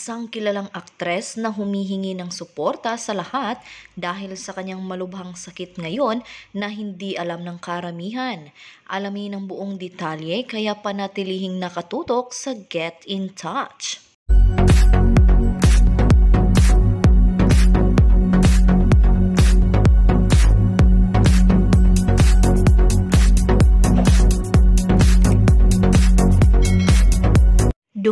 isang kilalang aktres na humihingi ng suporta sa lahat dahil sa kanyang malubhang sakit ngayon na hindi alam ng karamihan. Alamin ang buong detalye kaya panatilihing nakatutok sa Get in Touch.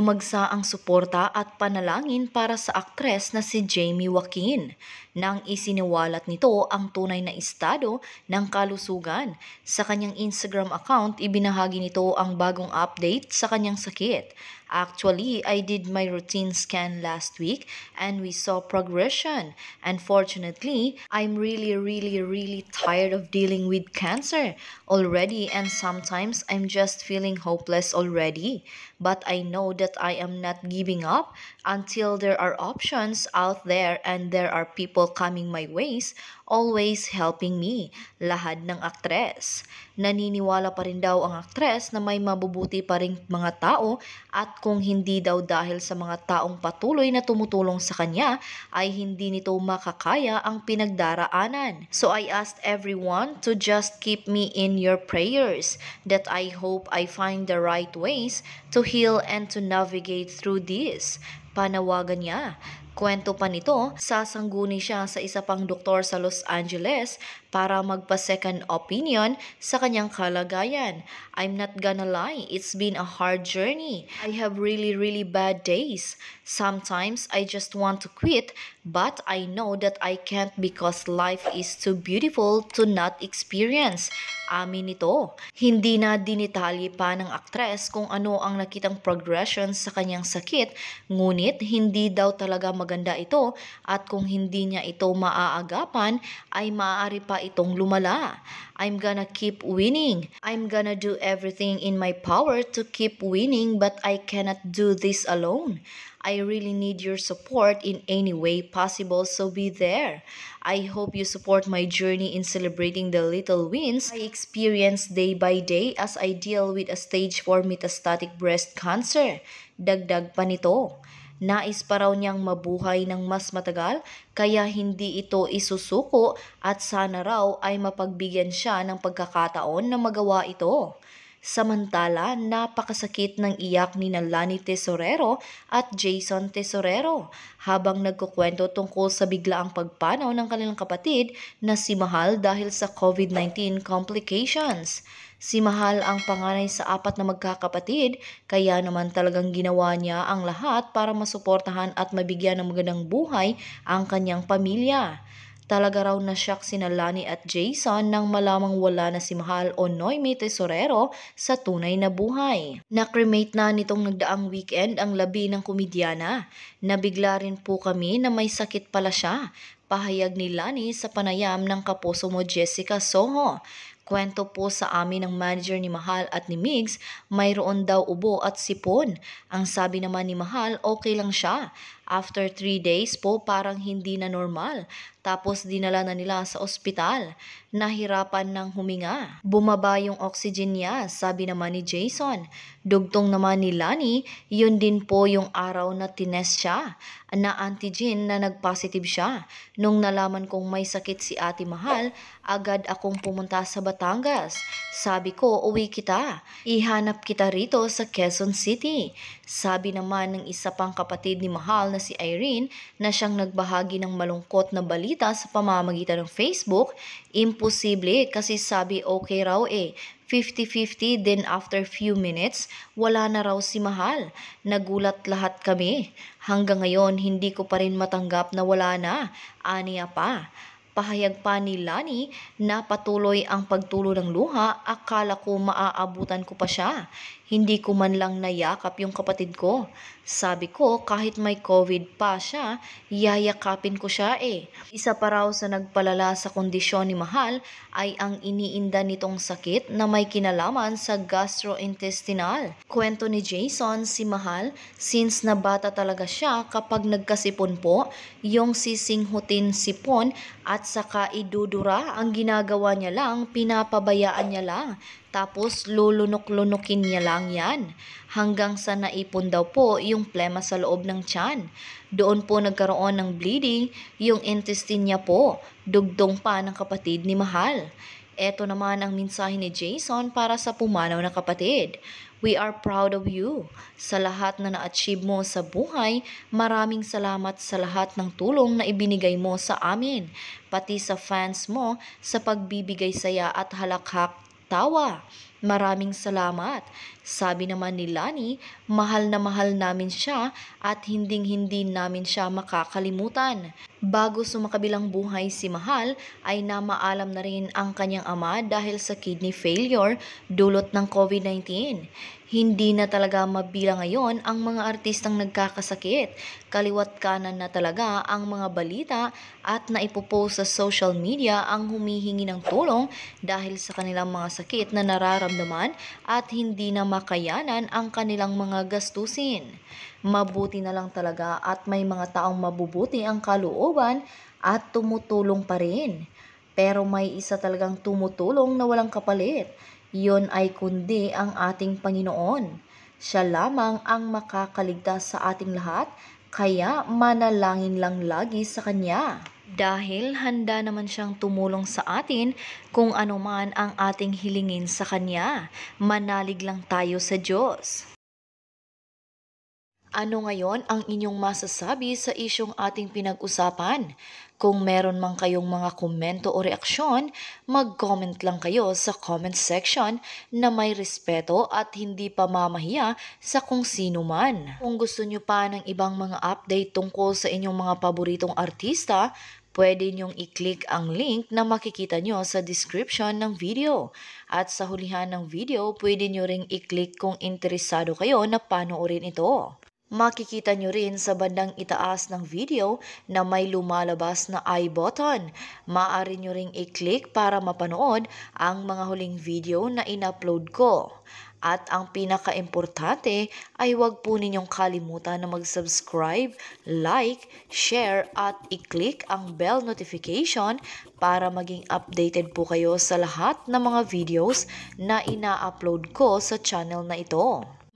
Bumagsa ang suporta at panalangin para sa aktres na si Jamie Joaquin nang isiniwalat nito ang tunay na estado ng kalusugan. Sa kanyang Instagram account, ibinahagi nito ang bagong update sa kanyang sakit. Actually, I did my routine scan last week and we saw progression. Unfortunately, I'm really, really, really tired of dealing with cancer already, and sometimes I'm just feeling hopeless already. But I know that I am not giving up until there are options out there and there are people coming my ways always helping me, lahad ng aktres. Naniniwala pa rin daw ang aktres na may mabubuti pa rin mga tao at kung hindi daw dahil sa mga taong patuloy na tumutulong sa kanya ay hindi nito makakaya ang pinagdaraanan. So I asked everyone to just keep me in your prayers that I hope I find the right ways to heal and to navigate through this. Panawagan niya, Kwento pa nito, sasangguni siya sa isa pang doktor sa Los Angeles para magpa-second opinion sa kanyang kalagayan. I'm not gonna lie, it's been a hard journey. I have really, really bad days. Sometimes I just want to quit, but I know that I can't because life is too beautiful to not experience. Amin nito. Hindi na dinitali pa ng aktres kung ano ang nakitang progression sa kanyang sakit, ngunit hindi daw talaga mag maganda ito at kung hindi niya ito maaagapan ay maaari pa itong lumala. I'm gonna keep winning. I'm gonna do everything in my power to keep winning but I cannot do this alone. I really need your support in any way possible, so be there. I hope you support my journey in celebrating the little wins I experience day by day as I deal with a stage 4 metastatic breast cancer. Dagdag pa nito. Nais pa raw niyang mabuhay ng mas matagal kaya hindi ito isusuko at sana raw ay mapagbigyan siya ng pagkakataon na magawa ito. Samantala, napakasakit ng iyak ni Nalani Tesorero at Jason Tesorero habang nagkukwento tungkol sa biglaang pagpanaw ng kanilang kapatid na si Mahal dahil sa COVID-19 complications. Si Mahal ang panganay sa apat na magkakapatid, kaya naman talagang ginawa niya ang lahat para masuportahan at mabigyan ng magandang buhay ang kanyang pamilya. Talaga raw na siyak sina Lani at Jason nang malamang wala na si Mahal o Noemi Tesorero sa tunay na buhay. Nakremate na nitong nagdaang weekend ang labi ng komedyana. Nabigla rin po kami na may sakit pala siya. Pahayag ni Lani sa panayam ng kapuso mo Jessica Soho. Kwento po sa amin ng manager ni Mahal at ni Migs, mayroon daw ubo at sipon. Ang sabi naman ni Mahal, okay lang siya. After 3 days po, parang hindi na normal. Tapos dinala na nila sa ospital. Nahirapan ng huminga. Bumaba yung oxygen niya, sabi naman ni Jason. Dugtong naman ni Lani, yun din po yung araw na tinest siya, na antigen na nagpositive siya. Nung nalaman kong may sakit si Ate Mahal, agad akong pumunta sa Batangas. Sabi ko, uwi kita. Ihanap kita rito sa Quezon City. Sabi naman ng isa pang kapatid ni Mahal na na si Irene na siyang nagbahagi ng malungkot na balita sa pamamagitan ng Facebook, imposible kasi sabi okay raw eh, 50-50 then after few minutes, wala na raw si Mahal. Nagulat lahat kami. Hanggang ngayon, hindi ko pa rin matanggap na wala na. Aniya pa pahayag pa ni Lani na patuloy ang pagtulo ng luha, akala ko maaabutan ko pa siya. Hindi ko man lang nayakap yung kapatid ko. Sabi ko, kahit may COVID pa siya, yayakapin ko siya eh. Isa pa raw sa nagpalala sa kondisyon ni Mahal ay ang iniinda nitong sakit na may kinalaman sa gastrointestinal. Kwento ni Jason, si Mahal, since na bata talaga siya kapag nagkasipon po, yung sisinghutin sipon at saka idudura ang ginagawa niya lang, pinapabayaan niya lang. Tapos lulunok-lunokin niya lang yan hanggang sa naipon daw po yung plema sa loob ng tiyan. Doon po nagkaroon ng bleeding yung intestine niya po, dugdong pa ng kapatid ni Mahal. Ito naman ang mensahe ni Jason para sa pumanaw na kapatid. We are proud of you. Sa lahat na na-achieve mo sa buhay, maraming salamat sa lahat ng tulong na ibinigay mo sa amin, pati sa fans mo sa pagbibigay saya at halakhak tawa. Maraming salamat sabi naman ni Lani, mahal na mahal namin siya at hinding-hindi namin siya makakalimutan. Bago sumakabilang buhay si Mahal ay namaalam na rin ang kanyang ama dahil sa kidney failure dulot ng COVID-19. Hindi na talaga mabilang ngayon ang mga artistang nagkakasakit. Kaliwat kanan na talaga ang mga balita at naipopost sa social media ang humihingi ng tulong dahil sa kanilang mga sakit na nararamdaman at hindi na makayanan ang kanilang mga gastusin. Mabuti na lang talaga at may mga taong mabubuti ang kalooban at tumutulong pa rin. Pero may isa talagang tumutulong na walang kapalit. Yon ay kundi ang ating Panginoon. Siya lamang ang makakaligtas sa ating lahat, kaya manalangin lang lagi sa Kanya dahil handa naman siyang tumulong sa atin kung ano man ang ating hilingin sa Kanya. Manalig lang tayo sa Diyos. Ano ngayon ang inyong masasabi sa isyong ating pinag-usapan? Kung meron mang kayong mga komento o reaksyon, mag-comment lang kayo sa comment section na may respeto at hindi pa mamahiya sa kung sino man. Kung gusto nyo pa ng ibang mga update tungkol sa inyong mga paboritong artista, Pwede niyong i-click ang link na makikita niyo sa description ng video. At sa hulihan ng video, pwede niyo ring i-click kung interesado kayo na panoorin ito. Makikita nyo rin sa bandang itaas ng video na may lumalabas na i button. Maaari nyo ring i-click para mapanood ang mga huling video na in-upload ko. At ang pinakaimportante ay huwag po ninyong kalimutan na mag-subscribe, like, share at i-click ang bell notification para maging updated po kayo sa lahat ng mga videos na ina-upload ko sa channel na ito.